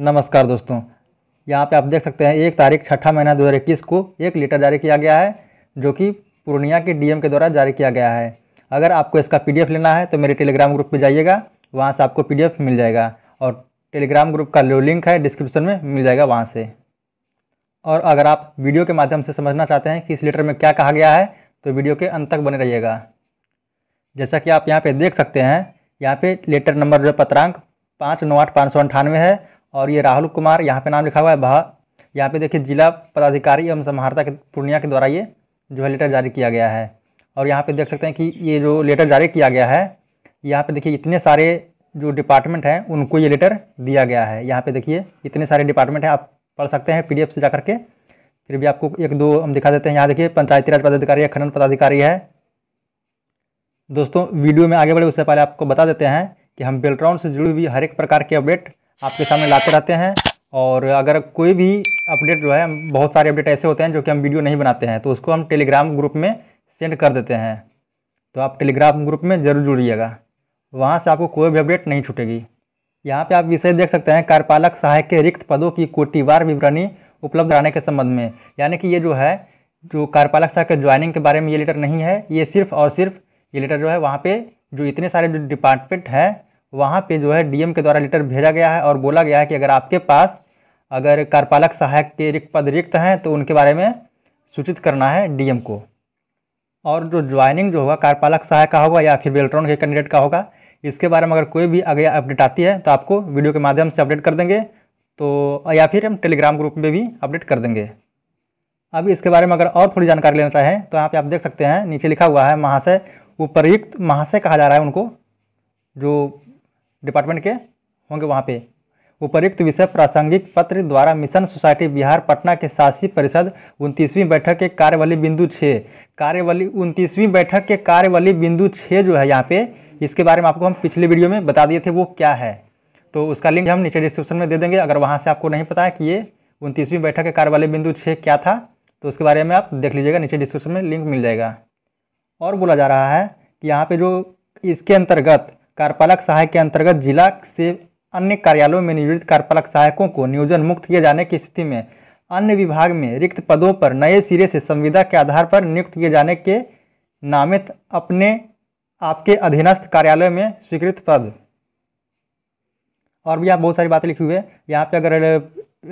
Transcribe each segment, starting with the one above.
नमस्कार दोस्तों यहाँ पे आप देख सकते हैं एक तारीख छठा महीना 2021 को एक लेटर जारी किया गया है जो कि पूर्णिया के डीएम के द्वारा जारी किया गया है अगर आपको इसका पीडीएफ लेना है तो मेरे टेलीग्राम ग्रुप पे जाइएगा वहाँ से आपको पीडीएफ मिल जाएगा और टेलीग्राम ग्रुप का लिंक है डिस्क्रिप्शन में मिल जाएगा वहाँ से और अगर आप वीडियो के माध्यम से समझना चाहते हैं कि इस लेटर में क्या कहा गया है तो वीडियो के अंत तक बने रहिएगा जैसा कि आप यहाँ पर देख सकते हैं यहाँ पर लेटर नंबर जो पत्रांक पाँच नौ आठ पाँच सौ अंठानवे है और ये राहुल कुमार यहाँ पे नाम लिखा हुआ है भा यहाँ पे देखिए जिला पदाधिकारी एवं समाहर्ता के पूर्णिया के द्वारा ये जो है लेटर जारी किया गया है और यहाँ पे देख सकते हैं कि ये जो लेटर जारी किया गया है यहाँ पे देखिए इतने सारे जो डिपार्टमेंट हैं उनको ये लेटर दिया गया है यहाँ पर देखिए इतने सारे डिपार्टमेंट हैं आप पढ़ सकते हैं पी से जा करके फिर भी आपको एक दो हम दिखा देते हैं यहाँ देखिए पंचायती राज पदाधिकारी है खनन पदाधिकारी है दोस्तों वीडियो में आगे बढ़े उससे पहले आपको बता देते हैं कि हम बेलट्रॉन से जुड़ी हुई हर एक प्रकार की अपडेट आपके सामने लाते रहते हैं और अगर कोई भी अपडेट जो है बहुत सारे अपडेट ऐसे होते हैं जो कि हम वीडियो नहीं बनाते हैं तो उसको हम टेलीग्राम ग्रुप में सेंड कर देते हैं तो आप टेलीग्राम ग्रुप में ज़रूर जुड़िएगा वहाँ से आपको कोई भी अपडेट नहीं छूटेगी यहाँ पे आप विषय देख सकते हैं कार्यपालक सहायक के रिक्त पदों की कोटिवार विवरणी उपलब्ध कराने के संबंध में यानी कि ये जो है जो कार्यपालक सहायक के ज्वाइनिंग के बारे में ये लेटर नहीं है ये सिर्फ और सिर्फ ये लेटर जो है वहाँ पे जो इतने सारे जो डिपार्टमेंट हैं वहाँ पे जो है डीएम के द्वारा लेटर भेजा गया है और बोला गया है कि अगर आपके पास अगर कार्यपालक सहायक के रिक्त पद रिक्त हैं तो उनके बारे में सूचित करना है डीएम को और जो ज्वाइनिंग जो होगा कार्यपालक सहायक का होगा या फिर बेल्ट्रॉन के कैंडिडेट का होगा इसके बारे में अगर कोई भी अगर अपडेट आती है तो आपको वीडियो के माध्यम से अपडेट कर देंगे तो या फिर हम टेलीग्राम ग्रुप में भी अपडेट कर देंगे अब इसके बारे में अगर और थोड़ी जानकारी लेना चाहें तो यहाँ पे आप देख सकते हैं नीचे लिखा हुआ है महाशय उपरयुक्त महाशय कहा जा रहा है उनको जो डिपार्टमेंट के होंगे वहाँ पे उपर्युक्त विषय प्रासंगिक पत्र द्वारा मिशन सोसाइटी बिहार पटना के शासी परिषद उनतीसवीं बैठक के कार्यवली बिंदु छः कार्यवली उनतीसवीं बैठक के कार्यवली बिंदु छः जो है यहाँ पे इसके बारे में आपको हम पिछले वीडियो में बता दिए थे वो क्या है तो उसका लिंक हम नीचे डिस्क्रिप्शन में दे देंगे अगर वहाँ से आपको नहीं पता है कि ये उनतीसवीं बैठक के कार्यवाली बिंदु छः क्या था तो उसके बारे में आप देख लीजिएगा नीचे डिस्क्रिप्शन में लिंक मिल जाएगा और बोला जा रहा है कि यहाँ पर जो इसके अंतर्गत कार्यपालक सहायक के अंतर्गत जिला से अन्य कार्यालयों में नियोजित कार्यपालक सहायकों को नियोजन मुक्त किए जाने की स्थिति में अन्य विभाग में रिक्त पदों पर नए सिरे से संविदा के आधार पर नियुक्त किए जाने के नामित अपने आपके अधीनस्थ कार्यालय में स्वीकृत पद और भी यहाँ बहुत सारी बातें लिखी हुई है यहाँ पे अगर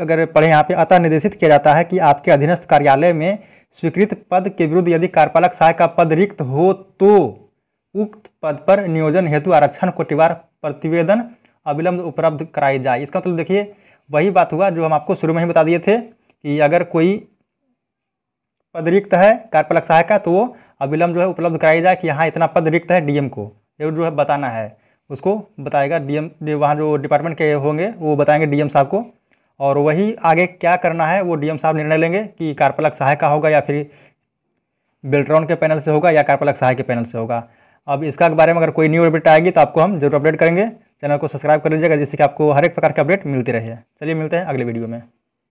अगर पढ़े यहाँ पे अतः निर्देशित किया जाता है कि आपके अधीनस्थ कार्यालय में स्वीकृत पद के विरुद्ध यदि कार्यपालक सहायक का पद रिक्त हो तो उक्त पद पर नियोजन हेतु आरक्षण कोटिवार प्रतिवेदन अविलंब उपलब्ध कराई जाए इसका मतलब देखिए वही बात हुआ जो हम आपको शुरू में ही बता दिए थे कि अगर कोई पद रिक्त है कार्यपालक सहायक का तो वो अविलंब जो है उपलब्ध कराई जाए कि यहाँ इतना पद रिक्त है डीएम को ये जो है बताना है उसको बताएगा डीएम वहाँ जो डिपार्टमेंट के होंगे वो बताएंगे डीएम साहब को और वही आगे क्या करना है वो डीएम साहब निर्णय लेंगे कि कार्यपालक सहायक का होगा या फिर बेल्ट्रॉन के पैनल से होगा या कार्यपालक सहायक के पैनल से होगा अब इसका बारे में अगर कोई न्यू अपडेट आएगी तो आपको हम जरूर अपडेट करेंगे चैनल को सब्सक्राइब कर लीजिएगा जिससे कि आपको हर एक प्रकार के अपडेट मिलती रहे चलिए मिलते हैं अगले वीडियो में